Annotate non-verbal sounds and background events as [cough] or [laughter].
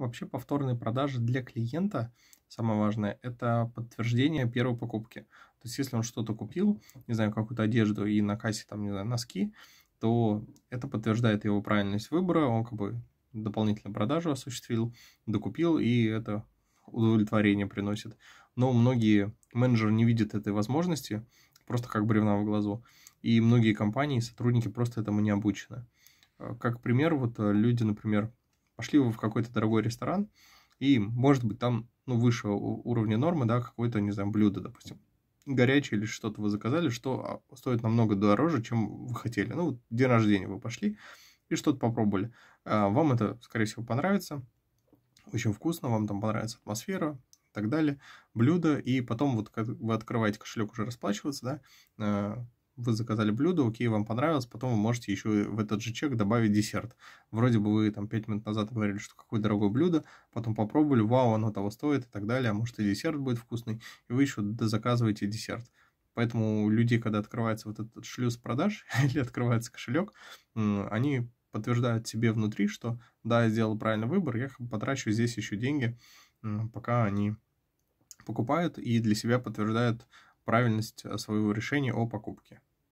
Вообще повторные продажи для клиента, самое важное, это подтверждение первой покупки. То есть если он что-то купил, не знаю, какую-то одежду и на кассе там, не знаю, носки, то это подтверждает его правильность выбора, он как бы дополнительную продажу осуществил, докупил, и это удовлетворение приносит. Но многие менеджеры не видят этой возможности, просто как бревна в глазу. И многие компании, сотрудники просто этому не обучены. Э, как пример, вот э, люди, например, пошли вы в какой-то дорогой ресторан, и, может быть, там, ну, выше уровня нормы, да, какое-то, не знаю, блюдо, допустим, горячее или что-то вы заказали, что а, стоит намного дороже, чем вы хотели. Ну, вот день рождения вы пошли и что-то попробовали. А, вам это, скорее всего, понравится, очень вкусно, вам там понравится атмосфера и так далее, блюдо, и потом вот вы открываете кошелек уже расплачиваться, да, а, вы заказали блюдо, окей, вам понравилось, потом вы можете еще в этот же чек добавить десерт. Вроде бы вы там 5 минут назад говорили, что какое дорогое блюдо, потом попробовали, вау, оно того стоит и так далее, а может и десерт будет вкусный, и вы еще заказываете десерт. Поэтому у людей, когда открывается вот этот шлюз продаж [laughs] или открывается кошелек, они подтверждают себе внутри, что да, я сделал правильный выбор, я потрачу здесь еще деньги, пока они покупают и для себя подтверждают правильность э, своего решения о покупке.